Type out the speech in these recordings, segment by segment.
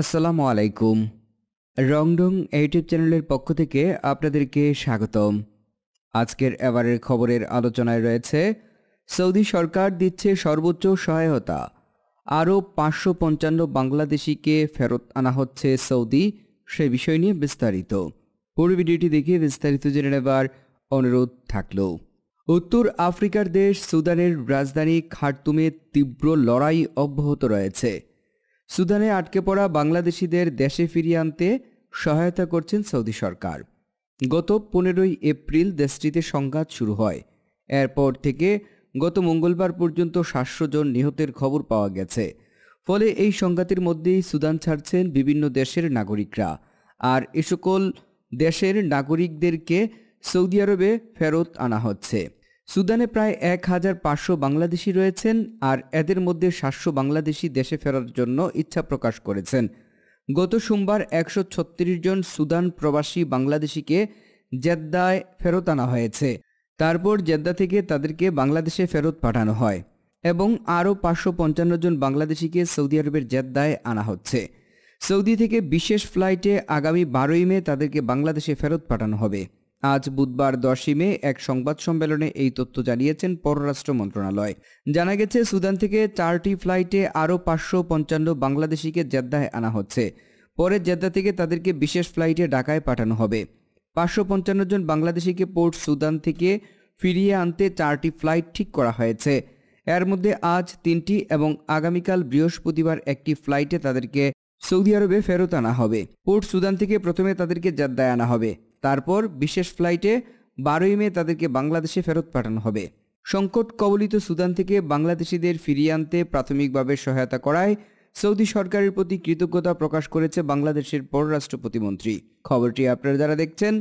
আসসালামু আলাইকুম রংডং ইউটিউব চ্যানেলের পক্ষ থেকে আপনাদেরকে স্বাগতম আজকের এবারের খবরের আলোচনায় রয়েছে সৌদি সরকার দিচ্ছে সর্বোচ্চ সহায়তা আরও পাঁচশো পঞ্চান্ন বাংলাদেশিকে ফেরত আনা হচ্ছে সৌদি সে বিষয় নিয়ে বিস্তারিত পুরো ভিডিওটি দেখে বিস্তারিত জেনে নেবার অনুরোধ থাকল উত্তর আফ্রিকার দেশ সুদানের রাজধানী খার্তুমে তীব্র লড়াই অব্যাহত রয়েছে সুদানে আটকে পড়া বাংলাদেশিদের দেশে ফিরিয়ে আনতে সহায়তা করছেন সৌদি সরকার গত পনেরোই এপ্রিল দেশটিতে সংঘাত শুরু হয় এরপর থেকে গত মঙ্গলবার পর্যন্ত সাতশো জন নিহতের খবর পাওয়া গেছে ফলে এই সংঘাতের মধ্যেই সুদান ছাড়ছেন বিভিন্ন দেশের নাগরিকরা আর এ সকল দেশের নাগরিকদেরকে সৌদি আরবে ফেরত আনা হচ্ছে সুদানে প্রায় এক হাজার পাঁচশো বাংলাদেশি রয়েছেন আর এদের মধ্যে সাতশো বাংলাদেশি দেশে ফেরার জন্য ইচ্ছা প্রকাশ করেছেন গত সোমবার একশো ছত্রিশ জন সুদান প্রবাসী বাংলাদেশিকে জেদ্দায় ফেরত আনা হয়েছে তারপর জেদ্দা থেকে তাদেরকে বাংলাদেশে ফেরত পাঠানো হয় এবং আরও পাঁচশো পঞ্চান্ন জন বাংলাদেশিকে সৌদি আরবের জেদ্দায় আনা হচ্ছে সৌদি থেকে বিশেষ ফ্লাইটে আগামী বারোই মে তাদেরকে বাংলাদেশে ফেরত পাঠানো হবে আজ বুধবার দশই মে এক সংবাদ সম্মেলনে এই তথ্য জানিয়েছেন পররাষ্ট্র মন্ত্রণালয় জানা গেছে সুদান থেকে চারটি ফ্লাইটে আরও পাঁচশো পঞ্চান্ন বাংলাদেশিকে জেদ্দায় আনা হচ্ছে পরে জেদ্দা থেকে তাদেরকে বিশেষ ফ্লাইটে ঢাকায় পাঠানো হবে পাঁচশো পঞ্চান্ন জন বাংলাদেশিকে পোর্ট সুদান থেকে ফিরিয়ে আনতে চারটি ফ্লাইট ঠিক করা হয়েছে এর মধ্যে আজ তিনটি এবং আগামীকাল বৃহস্পতিবার একটি ফ্লাইটে তাদেরকে সৌদি আরবে ফেরত আনা হবে পোর্ট সুদান থেকে প্রথমে তাদেরকে জাদ্দায় আনা হবে তারপর বিশেষ ফ্লাইটে বারোই মে তাদেরকে বাংলাদেশে ফেরত পাঠানো হবে সংকট কবলিত সুদান থেকে বাংলাদেশিদের ফিরিয়ে আনতে প্রাথমিকভাবে সহায়তা করায় সৌদি সরকারের প্রতি কৃতজ্ঞতা প্রকাশ করেছে বাংলাদেশের পররাষ্ট্র প্রতিমন্ত্রী খবরটি আপনারা যারা দেখছেন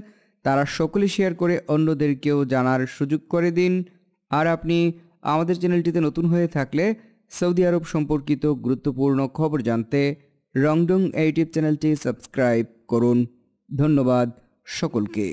তারা সকলে শেয়ার করে অন্যদেরকেও জানার সুযোগ করে দিন আর আপনি আমাদের চ্যানেলটিতে নতুন হয়ে থাকলে সৌদি আরব সম্পর্কিত গুরুত্বপূর্ণ খবর জানতে রংডং ইউটিউব চ্যানেলটি সাবস্ক্রাইব করুন ধন্যবাদ সকলকে